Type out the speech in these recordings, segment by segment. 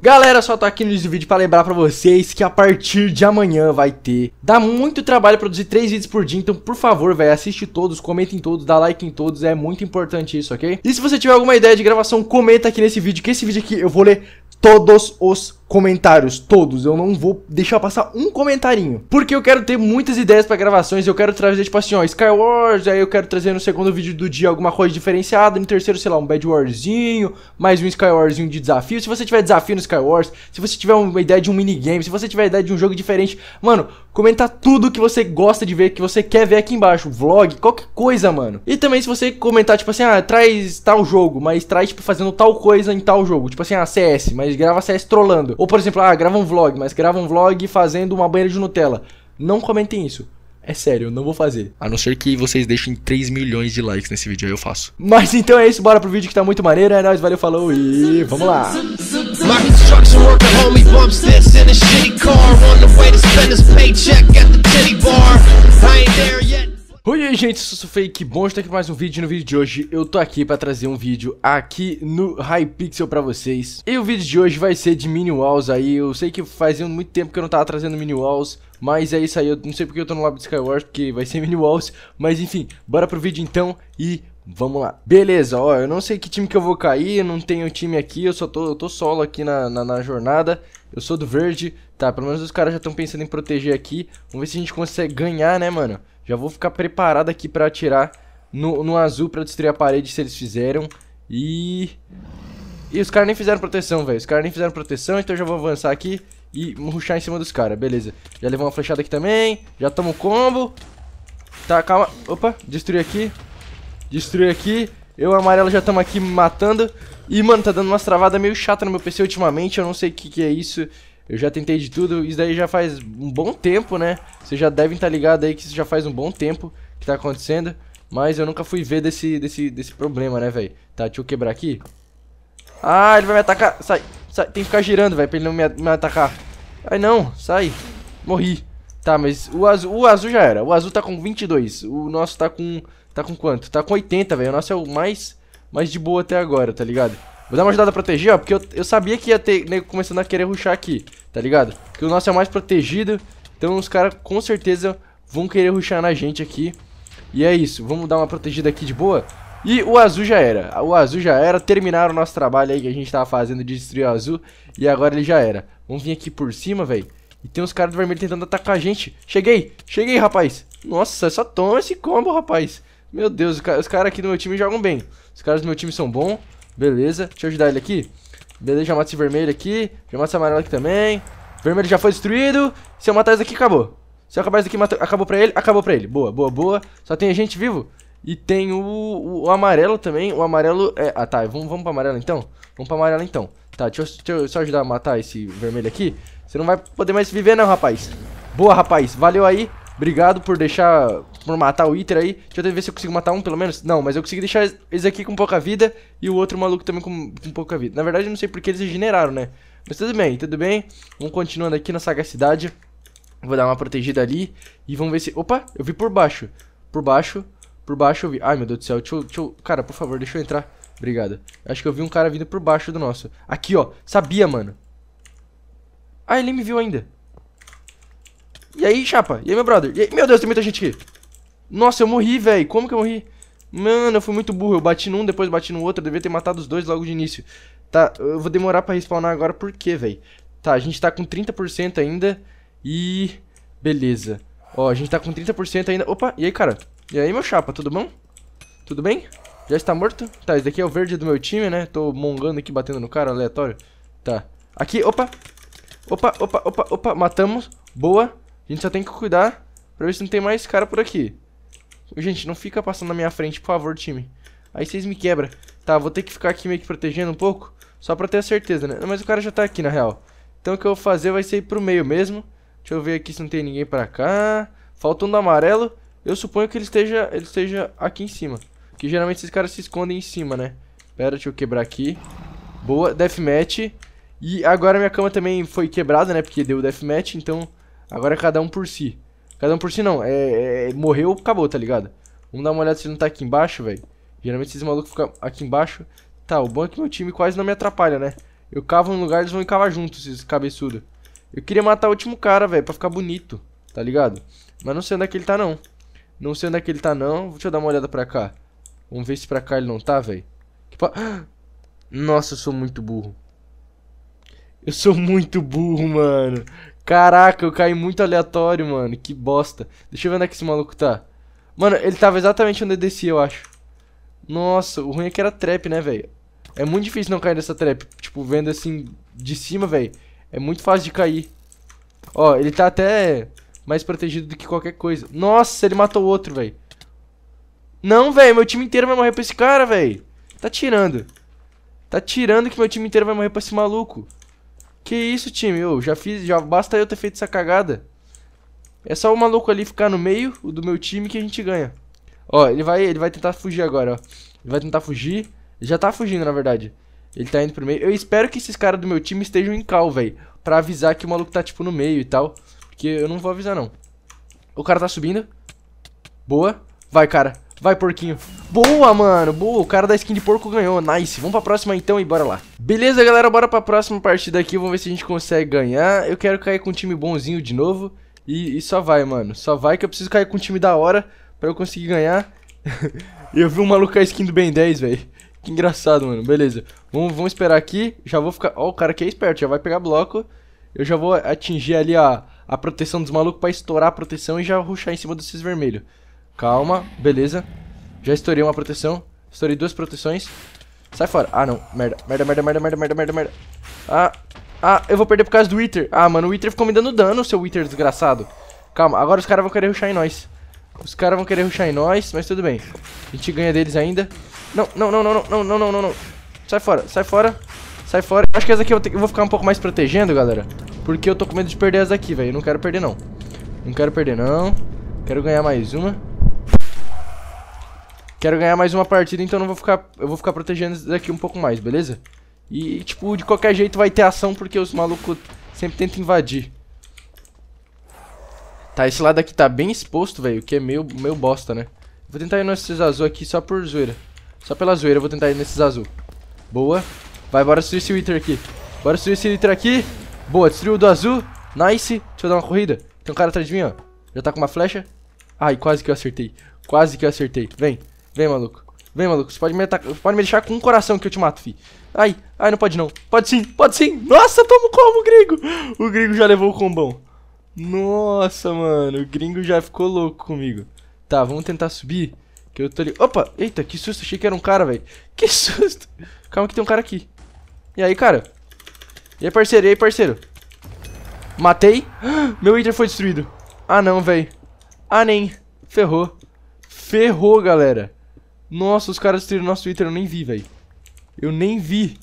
Galera, só tô aqui no vídeo para lembrar para vocês que a partir de amanhã vai ter. Dá muito trabalho produzir 3 vídeos por dia, então por favor, velho, assiste todos, comenta em todos, dá like em todos, é muito importante isso, ok? E se você tiver alguma ideia de gravação, comenta aqui nesse vídeo, que esse vídeo aqui eu vou ler todos os comentários todos. Eu não vou deixar passar um comentarinho. Porque eu quero ter muitas ideias para gravações. Eu quero trazer, tipo assim, ó, Skywars. Aí eu quero trazer no segundo vídeo do dia alguma coisa diferenciada. No terceiro, sei lá, um Bad Warzinho. Mais um Skywarzinho de desafio. Se você tiver desafio no Skywars, se você tiver uma ideia de um minigame, se você tiver ideia de um jogo diferente, mano, comenta tudo que você gosta de ver, que você quer ver aqui embaixo. Vlog, qualquer coisa, mano. E também se você comentar, tipo assim, ah, traz tal jogo, mas traz, tipo, fazendo tal coisa em tal jogo. Tipo assim, ah, CS, mas grava CS trollando. Ou, por exemplo, ah, grava um vlog, mas grava um vlog fazendo uma banheira de Nutella. Não comentem isso. É sério, eu não vou fazer. A não ser que vocês deixem 3 milhões de likes nesse vídeo, aí eu faço. Mas então é isso, bora pro vídeo que tá muito maneiro. É nóis, valeu, falou e vamos lá. My Oi gente, eu sou o Fake, bom estar aqui mais um vídeo. No vídeo de hoje eu tô aqui para trazer um vídeo aqui no Hypixel para vocês. E o vídeo de hoje vai ser de mini walls aí. Eu sei que fazia muito tempo que eu não tava trazendo mini walls, mas é isso aí. Eu não sei porque eu tô no lab de Skywars, porque vai ser mini walls, mas enfim, bora pro vídeo então e Vamos lá. Beleza, ó, eu não sei que time que eu vou cair, eu não tenho time aqui, eu só tô, eu tô solo aqui na, na, na, jornada. Eu sou do verde, tá, pelo menos os caras já estão pensando em proteger aqui. Vamos ver se a gente consegue ganhar, né, mano? Já vou ficar preparado aqui pra atirar no, no azul pra destruir a parede se eles fizeram. E... E os caras nem fizeram proteção, velho. Os caras nem fizeram proteção, então eu já vou avançar aqui e ruxar em cima dos caras. Beleza. Já levou uma flechada aqui também. Já tomo combo. Tá, calma. Opa, destruir aqui. Destruir aqui. Eu amarelo já estamos aqui matando. E, mano, tá dando umas travadas meio chata no meu PC ultimamente. Eu não sei o que, que é isso. Eu já tentei de tudo, isso daí já faz um bom tempo, né? Vocês já devem estar tá ligados aí que isso já faz um bom tempo que tá acontecendo. Mas eu nunca fui ver desse, desse, desse problema, né, velho? Tá, deixa eu quebrar aqui. Ah, ele vai me atacar. Sai, sai. Tem que ficar girando, velho, pra ele não me, me atacar. Ai, não. Sai. Morri. Tá, mas o azul, o azul já era. O azul tá com 22. O nosso tá com... Tá com quanto? Tá com 80, velho. O nosso é o mais... Mais de boa até agora, tá ligado? Vou dar uma ajudada a proteger, ó. Porque eu, eu sabia que ia ter... começando a querer ruxar aqui tá ligado? Que o nosso é mais protegido, então os caras com certeza vão querer ruxar na gente aqui. E é isso, vamos dar uma protegida aqui de boa. E o azul já era, o azul já era, terminaram o nosso trabalho aí que a gente tava fazendo de destruir o azul e agora ele já era. Vamos vir aqui por cima, velho. E tem uns caras do vermelho tentando atacar a gente. Cheguei, cheguei, rapaz. Nossa, só toma esse combo, rapaz. Meu Deus, os caras aqui do meu time jogam bem. Os caras do meu time são bons. Beleza, deixa eu ajudar ele aqui. Beleza, já mato esse vermelho aqui. Já mato esse amarelo aqui também. Vermelho já foi destruído. Se eu matar esse aqui, acabou. Se eu acabar esse aqui, acabou pra ele. Acabou pra ele. Boa, boa, boa. Só tem a gente vivo. E tem o, o, o amarelo também. O amarelo é... Ah, tá. Vamos, vamos pra amarelo então? Vamos pra amarelo então. Tá, deixa eu, deixa eu só ajudar a matar esse vermelho aqui. Você não vai poder mais viver não, rapaz. Boa, rapaz. Valeu aí. Obrigado por deixar. Por matar o Iter aí. Deixa eu ver se eu consigo matar um pelo menos. Não, mas eu consegui deixar esse aqui com pouca vida e o outro maluco também com, com pouca vida. Na verdade, eu não sei porque eles regeneraram, né? Mas tudo bem, tudo bem. Vamos continuando aqui na sagacidade. Vou dar uma protegida ali e vamos ver se... Opa, eu vi por baixo. Por baixo, por baixo eu vi... Ai, meu Deus do céu, deixa eu... Deixa eu... Cara, por favor, deixa eu entrar. Obrigado. Acho que eu vi um cara vindo por baixo do nosso. Aqui, ó. Sabia, mano. Ah, ele me viu ainda. E aí, chapa? E aí, meu brother? Aí? Meu Deus, tem muita gente aqui. Nossa, eu morri, velho. Como que eu morri? Mano, eu fui muito burro. Eu bati num, depois bati no outro. Eu devia ter matado os dois logo de início. Tá, eu vou demorar pra respawnar agora. Por quê, velho? Tá, a gente tá com 30% ainda. E... Beleza. Ó, a gente tá com 30% ainda. Opa, e aí, cara? E aí, meu chapa? Tudo bom? Tudo bem? Já está morto? Tá, esse daqui é o verde do meu time, né? Tô mongando aqui, batendo no cara, aleatório. Tá. Aqui, opa. Opa, opa, opa, opa. Matamos. Boa. A gente só tem que cuidar pra ver se não tem mais cara por aqui. Gente, não fica passando na minha frente, por favor, time. Aí vocês me quebram. Tá, vou ter que ficar aqui meio que protegendo um pouco. Só pra ter a certeza, né? Mas o cara já tá aqui, na real. Então o que eu vou fazer vai ser ir pro meio mesmo. Deixa eu ver aqui se não tem ninguém pra cá. do amarelo. Eu suponho que ele esteja, ele esteja aqui em cima. Que geralmente esses caras se escondem em cima, né? Pera, deixa eu quebrar aqui. Boa, deathmatch. E agora minha cama também foi quebrada, né? Porque deu deathmatch, então Agora é cada um por si. Cada um por si não, é, é morreu, acabou, tá ligado? Vamos dar uma olhada se ele não tá aqui embaixo, velho. Geralmente esses malucos ficam aqui embaixo. Tá, o bom é que meu time quase não me atrapalha, né? Eu cavo num lugar, eles vão cavar juntos, esses cabeçudos. Eu queria matar o último cara, velho, pra ficar bonito, tá ligado? Mas não sei onde é que ele tá, não. Não sei onde é que ele tá, não. Deixa eu dar uma olhada pra cá. Vamos ver se pra cá ele não tá, velho. Pa... Nossa, eu sou muito burro. Eu sou muito burro, mano. Caraca, eu caí muito aleatório, mano. Que bosta. Deixa eu ver onde é que esse maluco tá. Mano, ele tava exatamente onde eu desci, eu acho. Nossa, o ruim é que era trap, né, velho? É muito difícil não cair nessa trap. Tipo, vendo assim de cima, velho. É muito fácil de cair. Ó, ele tá até mais protegido do que qualquer coisa. Nossa, ele matou outro, velho. Não, velho, meu time inteiro vai morrer pra esse cara, velho. Tá tirando. Tá tirando que meu time inteiro vai morrer pra esse maluco. Que isso, time? Eu já fiz, já basta eu ter feito essa cagada. É só o maluco ali ficar no meio o do meu time que a gente ganha. Ó, ele vai, ele vai tentar fugir agora, ó. Ele vai tentar fugir. Ele já tá fugindo, na verdade. Ele tá indo pro meio. Eu espero que esses caras do meu time estejam em cal, velho. Pra avisar que o maluco tá, tipo, no meio e tal. Porque eu não vou avisar, não. O cara tá subindo. Boa. Vai, cara. Vai, porquinho. Boa, mano. Boa, o cara da skin de porco ganhou. Nice. Vamos pra próxima então e bora lá. Beleza, galera. Bora pra próxima partida aqui. Vamos ver se a gente consegue ganhar. Eu quero cair com um time bonzinho de novo. E, e só vai, mano. Só vai que eu preciso cair com um time da hora pra eu conseguir ganhar. eu vi um maluco com a skin do Ben 10, velho. Que engraçado, mano. Beleza. Vamos, vamos esperar aqui. Já vou ficar... Ó, oh, o cara aqui é esperto. Já vai pegar bloco. Eu já vou atingir ali a, a proteção dos malucos pra estourar a proteção e já ruxar em cima desses vermelhos. Calma, beleza. Já estourei uma proteção. Estourei duas proteções. Sai fora. Ah, não. Merda, merda, merda, merda, merda, merda, merda, merda. Ah, ah, eu vou perder por causa do Wither. Ah, mano, o Wither ficou me dando dano, seu Wither desgraçado. Calma, agora os caras vão querer rushar em nós. Os caras vão querer rushar em nós, mas tudo bem. A gente ganha deles ainda. Não, não, não, não, não, não, não, não, não. Sai fora, sai fora. Sai fora. Acho que essa aqui eu, eu vou ficar um pouco mais protegendo, galera. Porque eu tô com medo de perder as aqui, velho. Não quero perder, não. Não quero perder, não. Quero ganhar mais uma. Quero ganhar mais uma partida, então não vou ficar, eu vou ficar protegendo daqui um pouco mais, beleza? E, tipo, de qualquer jeito vai ter ação porque os malucos sempre tentam invadir. Tá, esse lado aqui tá bem exposto, velho, que é meio, meio bosta, né? Vou tentar ir nesses azul aqui só por zoeira. Só pela zoeira eu vou tentar ir nesses azul. Boa. Vai, bora destruir esse Wither aqui. Bora destruir esse Wither aqui. Boa, destruiu o do azul. Nice. Deixa eu dar uma corrida. Tem um cara atrás de mim, ó. Já tá com uma flecha. Ai, quase que eu acertei. Quase que eu acertei. Vem. Vem, maluco. Vem, maluco. Você pode me, atacar, pode me deixar com um coração que eu te mato, fi. Ai, ai, não pode não. Pode sim, pode sim. Nossa, toma como, gringo? O gringo já levou o combão. Nossa, mano. O gringo já ficou louco comigo. Tá, vamos tentar subir. Que eu tô ali. Opa, eita, que susto. Achei que era um cara, velho. Que susto. Calma que tem um cara aqui. E aí, cara? E aí, parceiro? E aí, parceiro? Matei. Meu Iter foi destruído. Ah, não, velho. Ah, nem. Ferrou. Ferrou, galera. Nossa, os caras destruíram nosso Twitter, eu nem vi, velho. Eu nem vi.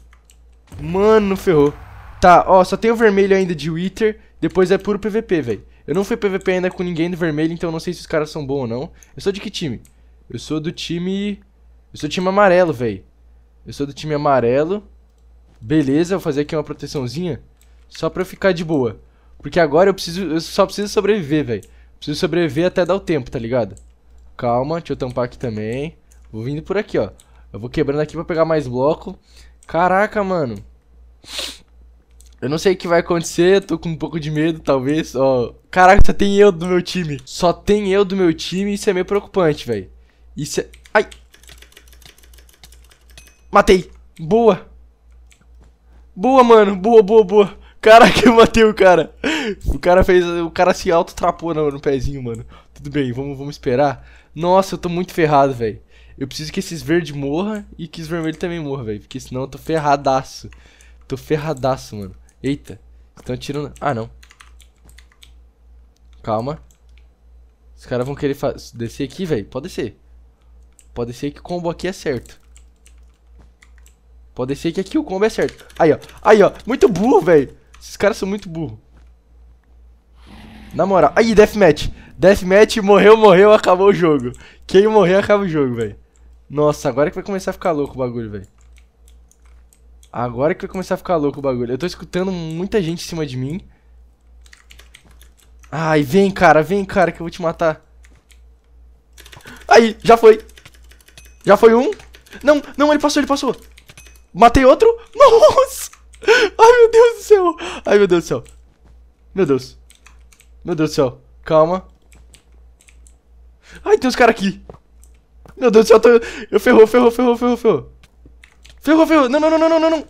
Mano, ferrou. Tá, ó, só tem o vermelho ainda de Wither, depois é puro PVP, velho. Eu não fui PVP ainda com ninguém do vermelho, então não sei se os caras são bons ou não. Eu sou de que time? Eu sou do time... Eu sou do time amarelo, velho. Eu sou do time amarelo. Beleza, vou fazer aqui uma proteçãozinha. Só pra eu ficar de boa. Porque agora eu preciso... Eu só preciso sobreviver, velho. Preciso sobreviver até dar o tempo, tá ligado? Calma, deixa eu tampar aqui também. Vou vindo por aqui, ó. Eu vou quebrando aqui pra pegar mais bloco. Caraca, mano. Eu não sei o que vai acontecer, tô com um pouco de medo, talvez, ó. Caraca, só tem eu do meu time. Só tem eu do meu time, isso é meio preocupante, velho. Isso é... Ai! Matei! Boa! Boa, mano! Boa, boa, boa! Caraca, eu matei o cara! O cara fez... O cara se auto-trapou no, no pezinho, mano. Tudo bem, vamos, vamos esperar. Nossa, eu tô muito ferrado, velho. Eu preciso que esses verdes morra e que os vermelhos também morram, velho. Porque senão eu tô ferradaço. Tô ferradaço, mano. Eita. Estão atirando... Ah, não. Calma. Os caras vão querer descer aqui, velho. Pode descer. Pode descer que o combo aqui é certo. Pode descer que aqui o combo é certo. Aí, ó. Aí, ó. Muito burro, velho. Esses caras são muito burro. Na moral. Aí, deathmatch. Deathmatch, morreu, morreu, acabou o jogo. Quem morrer, acaba o jogo, velho. Nossa, agora que vai começar a ficar louco o bagulho, velho. Agora que vai começar a ficar louco o bagulho. Eu tô escutando muita gente em cima de mim. Ai, vem, cara, vem, cara, que eu vou te matar. Aí, já foi. Já foi um. Não, não, ele passou, ele passou. Matei outro. Nossa! Ai, meu Deus do céu. Ai, meu Deus do céu. Meu Deus. Meu Deus do céu. Calma. Ai, tem uns caras aqui. Meu Deus do céu, tô... eu ferrou, ferrou, ferrou, ferrou, ferrou. Ferrou, ferrou. Não, não, não, não, não, não.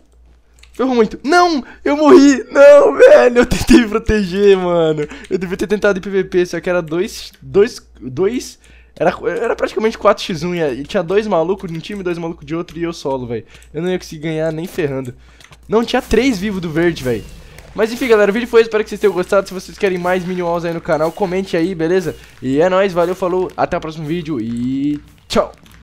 Ferrou muito. Não, eu morri. Não, velho, eu tentei proteger, mano. Eu devia ter tentado de PVP, só que era dois, dois, dois... Era, era praticamente 4x1 e tinha dois malucos de um time, dois malucos de outro e eu solo, velho. Eu não ia conseguir ganhar nem ferrando. Não, tinha três vivos do verde, velho. Mas enfim, galera, o vídeo foi, espero que vocês tenham gostado. Se vocês querem mais Minions aí no canal, comente aí, beleza? E é nóis, valeu, falou, até o próximo vídeo e Chao.